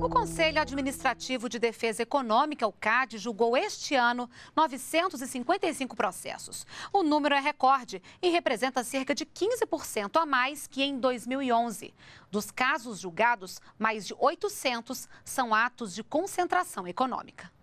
O Conselho Administrativo de Defesa Econômica, o CAD, julgou este ano 955 processos. O número é recorde e representa cerca de 15% a mais que em 2011. Dos casos julgados, mais de 800 são atos de concentração econômica.